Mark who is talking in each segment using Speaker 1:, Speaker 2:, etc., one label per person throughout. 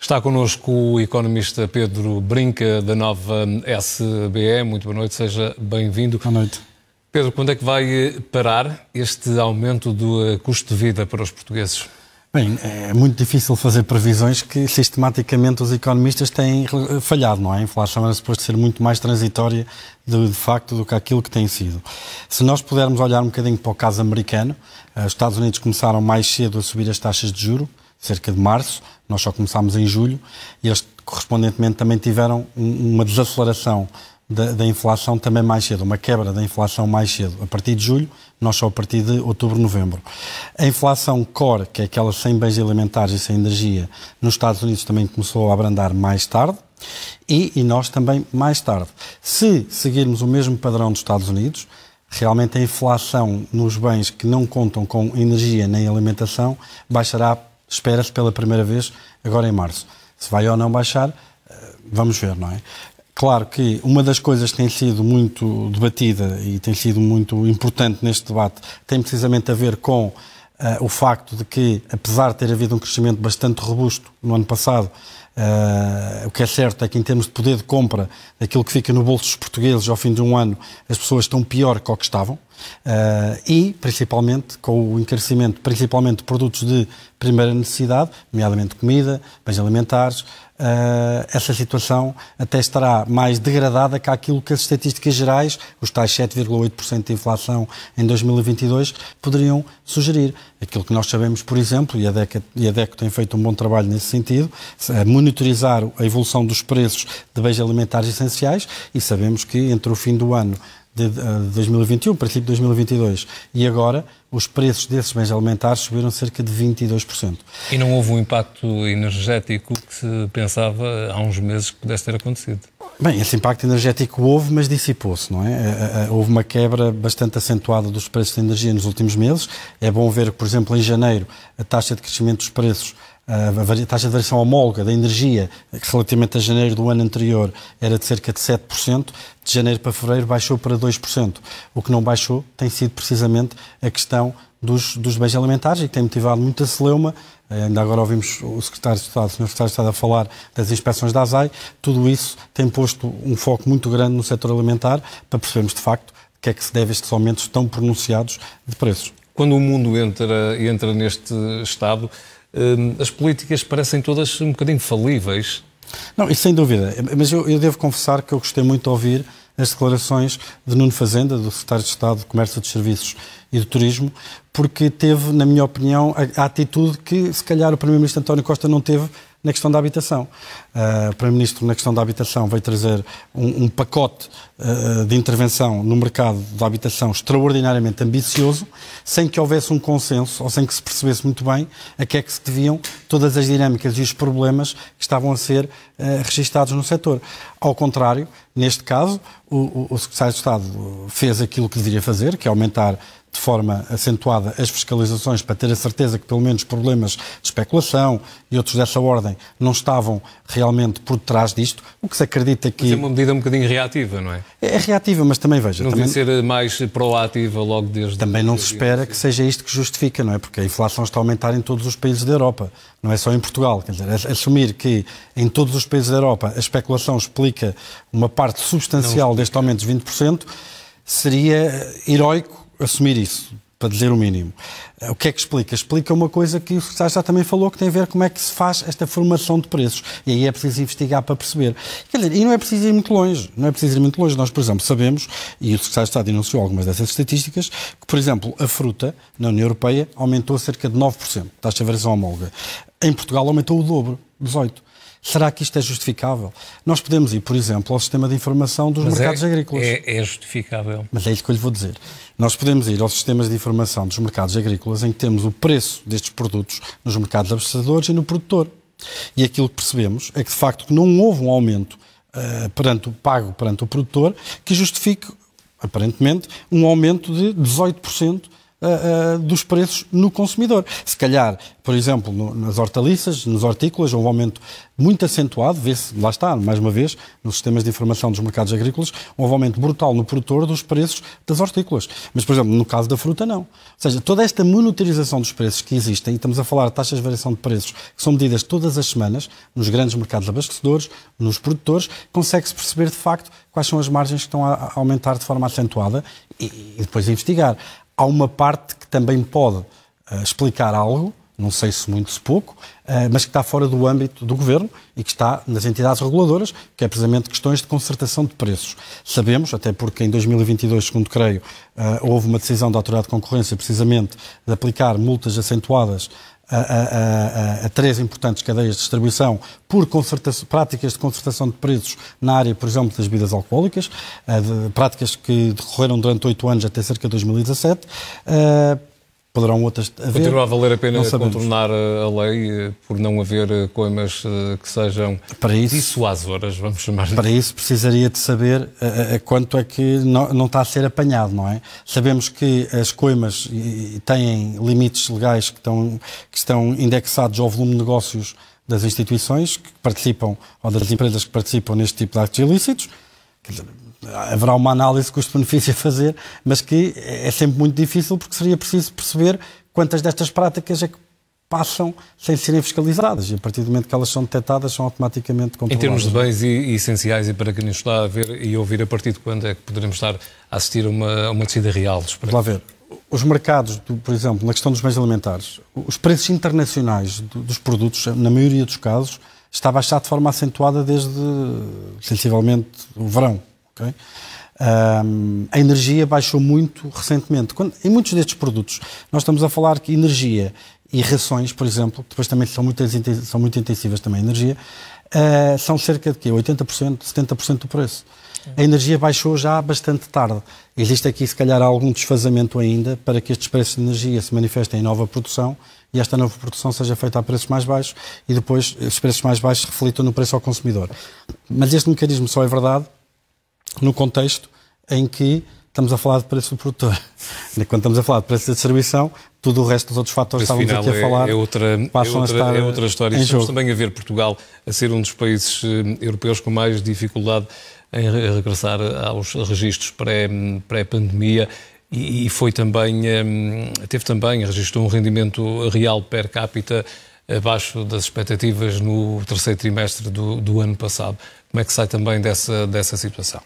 Speaker 1: Está connosco o economista Pedro Brinca, da nova SBE. Muito boa noite, seja bem-vindo. Boa noite. Pedro, quando é que vai parar este
Speaker 2: aumento do custo de vida para os portugueses? Bem, é muito difícil fazer previsões que sistematicamente os economistas têm falhado, não é? A inflação era é suposto ser muito mais transitória de, de, facto do que aquilo que tem sido. Se nós pudermos olhar um bocadinho para o caso americano, eh, os Estados Unidos começaram mais cedo a subir as taxas de juro, cerca de março, nós só começámos em julho, e eles correspondentemente também tiveram uma desaceleração da, da, inflação também mais cedo, uma quebra da inflação mais cedo, a partir de julho, nós só a partir de outubro, novembro. A inflação core, que é aquela sem bens alimentares e sem energia, nos Estados Unidos também começou a abrandar mais tarde, e, e nós também mais tarde. Se seguirmos o mesmo padrão dos Estados Unidos, realmente a inflação nos bens que não contam com energia nem alimentação baixará espera-se pela primeira vez agora em março. Se vai ou não baixar, eh, vamos ver, não é? Claro que uma das coisas que tem sido muito debatida e tem sido muito importante neste debate tem precisamente a ver com uh, o facto de que, apesar de ter havido um crescimento bastante robusto no ano passado, Uh, o que é certo é que, em termos de poder de compra, aquilo que fica no bolso dos portugueses ao fim de um ano, as pessoas estão pior que o que estavam. Uh, e, principalmente, com o encarecimento, principalmente de produtos de primeira necessidade, nomeadamente comida, bens alimentares, uh, essa situação até estará mais degradada que aquilo que as estatísticas gerais, os tais 7,8% de inflação em 2022, poderiam sugerir. Aquilo que nós sabemos, por exemplo, e a, DECA, e a DECO tem feito um bom trabalho nesse sentido, é monitorizar a evolução dos preços de bens alimentares essenciais e sabemos que entre o fim do ano de, de 2021, eh, princípio de 2022. E agora, os preços desses bens alimentares subiram cerca de 22%.
Speaker 1: E não houve um impacto energético que se pensava há uns meses que pudesse ter acontecido?
Speaker 2: Bem, esse impacto energético houve, mas dissipou-se, não é? Eh, eh, houve uma quebra bastante acentuada dos preços de energia nos últimos meses. É bom ver que, por exemplo, em janeiro, a taxa de crescimento dos preços ah, a taxa de variação homóloga da energia relativamente a janeiro do ano anterior era de cerca de 7%, de janeiro para fevereiro baixou para 2%. O que não baixou tem sido precisamente a questão dos, dos bens alimentares e que tem motivado muita celeuma. Ah, ainda agora ouvimos o secretário de Estado, o senhor Secretário de Estado a falar das inspeções da ASAI. Tudo isso tem posto um foco muito grande no setor alimentar para percebermos de facto o que é que se deve a estes aumentos tão pronunciados de preços. Quando o mundo entra, entra neste estado, Hum, as políticas parecem todas um bocadinho falíveis. Não, isso sem dúvida. Mas eu, eu devo confessar que eu gostei muito de ouvir as declarações de Nuno Fazenda, do Secretário de Estado de Comércio e de Serviços, e do Turismo, porque teve, na minha opinião, a, a atitude que se calhar o Primeiro-Ministro António Costa não teve na questão da habitação. Uh, o Primeiro-Ministro, na questão da habitação, veio trazer um, um pacote uh, de intervenção no mercado da habitação extraordinariamente ambicioso, sem que houvesse um consenso ou sem que se percebesse muito bem a que é que se deviam todas as dinâmicas e os problemas que estavam a ser uh, registados no setor. Ao contrário, neste caso, o, o, o Secretário de Estado fez aquilo que deveria fazer, que é aumentar de forma acentuada as fiscalizações para ter a certeza que pelo menos problemas de especulação e outros dessa ordem não estavam realmente por detrás disto, o que se acredita que... Mas é uma medida
Speaker 1: um bocadinho reativa, não é?
Speaker 2: É reativa, mas também veja... Não também...
Speaker 1: ser mais proativa logo desde... Também não se
Speaker 2: espera que seja isto que justifica, não é? Porque a inflação está a aumentar em todos os países da Europa, não é só em Portugal. Quer dizer, assumir que em todos os países da Europa a especulação explica uma parte substancial deste aumento dos 20% seria heróico assumir isso, para dizer o mínimo. Eh, o que é que explica? Explica uma coisa que o secretário já também falou, que tem a ver como é que se faz esta formação de preços. E aí é preciso investigar para perceber. Quer dizer, e não é preciso ir muito longe. Não é preciso ir muito longe. Nós, por exemplo, sabemos, e o secretário de Estado enunciou algumas dessas estatísticas, que, por exemplo, a fruta na União Europeia aumentou cerca de 9%, taxa de variação homóloga. Em Portugal aumentou o dobro, 18%. Será que isto é justificável? Nós podemos ir, por exemplo, ao sistema de informação dos Mas é- mercados é, agrícolas. É,
Speaker 1: é, justificável.
Speaker 2: Mas é isso que eu lhe vou dizer. Nós podemos ir aos sistemas de informação dos mercados agrícolas em que temos o preço destes produtos nos mercados abastecedores e no produtor. E aquilo que percebemos é que, de facto, não houve um aumento uh, perante o pago perante o produtor que justifique, aparentemente, um aumento de 18% uh, dos preços no consumidor. Se calhar, por exemplo, no, nas hortaliças, nos hortícolas, houve um aumento muito acentuado, vê-se, lá está, mais uma vez, nos sistemas de informação dos mercados agrícolas, houve um aumento brutal no produtor dos preços das hortícolas. Mas, por exemplo, no caso da fruta, não. Ou seja, toda esta monitorização dos preços que existem, e estamos a falar de taxas de variação de preços, que são medidas todas as semanas, nos grandes mercados abastecedores, nos produtores, consegue-se perceber, de facto, quais são as margens que estão a aumentar de forma acentuada e, e depois investigar há uma parte que também pode uh, explicar algo, não sei se muito, se pouco, eh, mas que está fora do âmbito do governo e que está nas entidades reguladoras, que é precisamente questões de concertação de preços. Sabemos, até porque em 2022, segundo creio, eh, houve uma decisão da Autoridade de Concorrência precisamente de aplicar multas acentuadas a, a, a, a três importantes cadeias de distribuição por práticas de concertação de preços na área, por exemplo, das bebidas alcoólicas, eh, de, práticas que decorreram durante oito anos até cerca de 2017 poderão outras haver. Continua a valer a pena contornar
Speaker 1: a lei eh, por não haver eh, coimas eh, que sejam para isso, dissuasoras, vamos chamar -lhe. Para isso
Speaker 2: precisaria de saber a, a, quanto é que não, não, está a ser apanhado, não é? Sabemos que as coimas têm limites legais que estão, que estão indexados ao volume de negócios das instituições que participam ou das empresas que participam neste tipo de atos ilícitos haverá uma análise custo-benefício a fazer, mas que é sempre muito difícil porque seria preciso perceber quantas destas práticas é que passam sem serem fiscalizadas e a partir do momento que elas são detectadas são automaticamente controladas. Em termos de
Speaker 1: bens e, e essenciais e para quem nos está a ver e ouvir a partir de quando é que poderemos estar a assistir a uma, uma descida real?
Speaker 2: Vamos lá ver. Os mercados, do, por exemplo, na questão dos bens alimentares, os preços internacionais do, dos produtos, na maioria dos casos, está a baixar de forma acentuada desde, sensivelmente, o verão. Okay? Um, a energia baixou muito recentemente. Quando, em muitos destes produtos, nós estamos a falar que energia e rações, por exemplo, que depois também são muito, são muito intensivas também a energia, uh, são cerca de quê? 80%, 70% do preço. A energia baixou já bastante tarde. Existe aqui, se calhar, algum desfazamento ainda para que estes preços de energia se manifestem em nova produção e esta nova produção seja feita a preços mais baixos e depois os preços mais baixos reflitam no preço ao consumidor. Mas este mecanismo só é verdade no contexto em que estamos a falar de preço do produtor. Quando estamos a falar de preço da distribuição, tudo o resto dos outros fatores que estávamos aqui a falar é, é outra, passam é outra, a estar é outra história. Em Estamos jogo.
Speaker 1: também a ver Portugal a ser um dos países eh, europeus com mais dificuldade em regressar aos registros pré-pandemia pré e, e foi também, eh, teve também, registrou um rendimento real per capita abaixo das expectativas no terceiro trimestre do, do ano passado. Como é que sai também dessa, dessa situação?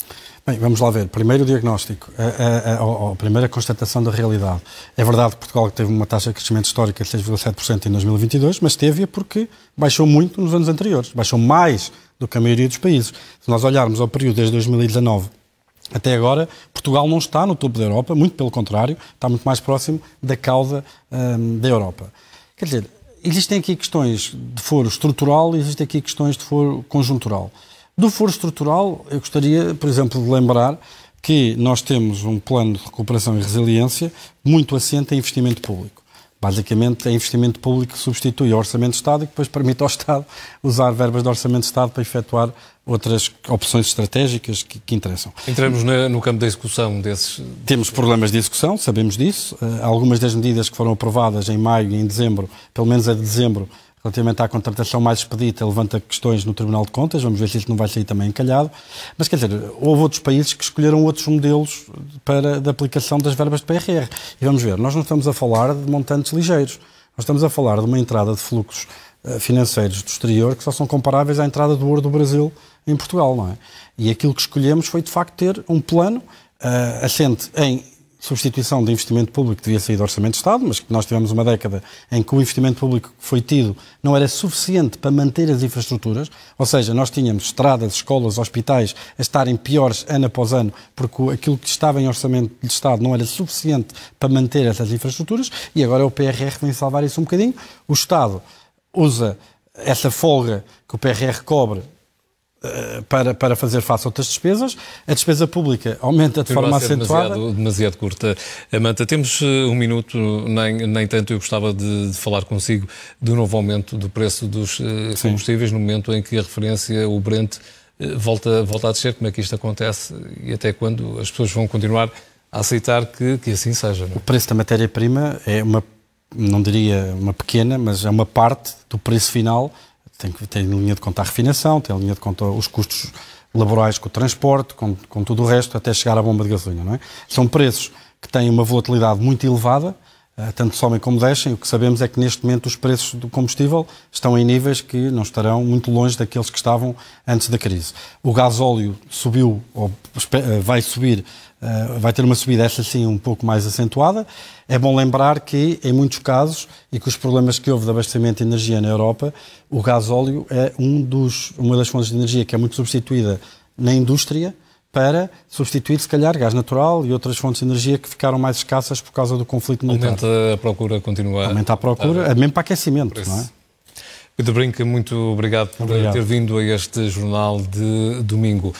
Speaker 2: Bem, vamos lá ver. Primeiro diagnóstico, a, a, a, a, primeira constatação da realidade. É verdade que Portugal teve uma taxa de crescimento histórica de 6,7% em 2022, mas teve-a porque baixou muito nos anos anteriores, baixou mais do que a maioria dos países. Se nós olharmos ao período desde 2019 até agora, Portugal não está no topo da Europa, muito pelo contrário, está muito mais próximo da cauda hum, da Europa. Quer dizer, Existem aqui questões de foro estrutural e existem aqui questões de foro conjuntural. Do foro estrutural, eu gostaria, por exemplo, de lembrar que nós temos um plano de recuperação e resiliência muito assente em investimento público. Basicamente, é investimento público que substitui o Orçamento de Estado e que depois permite ao Estado usar verbas do Orçamento de Estado para efetuar outras opções estratégicas que, que interessam. Entramos
Speaker 1: no campo da execução desses.
Speaker 2: Temos problemas de execução, sabemos disso. Eh, algumas das medidas que foram aprovadas em maio e em dezembro, pelo menos a de dezembro, relativamente à contratação mais expedita, levanta questões no Tribunal de Contas, vamos ver se isso não vai sair também encalhado. Mas, quer dizer, houve outros países que escolheram outros modelos para, de aplicação das verbas de PRR. E vamos ver, nós não estamos a falar de montantes ligeiros, nós estamos a falar de uma entrada de fluxos eh, financeiros do exterior que só são comparáveis à entrada do ouro do Brasil em Portugal, não é? E aquilo que escolhemos foi, de facto, ter um plano uh, assente em substituição de investimento público que devia sair do Orçamento de Estado, mas que nós tivemos uma década em que o investimento público que foi tido não era suficiente para manter as infraestruturas, ou seja, nós tínhamos estradas, escolas, hospitais a estarem piores ano após ano, porque aquilo que estava em Orçamento de Estado não era suficiente para manter essas infraestruturas, e agora o PRR vem salvar isso um bocadinho. O Estado usa essa folga que o PRR cobre eh, para, para fazer face a outras despesas, a despesa pública aumenta de forma acentuada.
Speaker 1: Demasiado, demasiado curta. Amanta, temos eh, um minuto, nem, nem tanto. Eu gostava de, de falar consigo do novo aumento do preço dos eh, combustíveis Sim. no momento em que a referência, o Brent, volta, volta a descer. Como é que isto acontece e até
Speaker 2: quando as pessoas vão continuar a aceitar que, que assim seja? Não? É? O preço da matéria-prima é uma, não diria uma pequena, mas é uma parte do preço final tem, que, tem linha de conta a refinação, tem linha de conta os custos laborais com o transporte, com, com tudo o resto, até chegar à bomba de gasolina, não é? São preços que têm uma volatilidade muito elevada eh, tanto sobem como descem. O que sabemos é que neste momento os preços do combustível estão em níveis que não estarão muito longe daqueles que estavam antes da crise. O gasóleo subiu, ou eh, vai subir, eh, vai ter uma subida, essa sim, um pouco mais acentuada. É bom lembrar que, em muitos casos, e que os problemas que houve de abastecimento de energia na Europa, o gasóleo é um dos, uma das fontes de energia que é muito substituída na indústria para substituir, se calhar, gás natural e outras fontes de energia que ficaram mais escassas por causa do conflito militar. Aumenta
Speaker 1: a procura, continua. Aumenta a procura, a... mesmo para aquecimento, não é? Pedro Brinca, muito obrigado por obrigado. ter vindo a este jornal de domingo.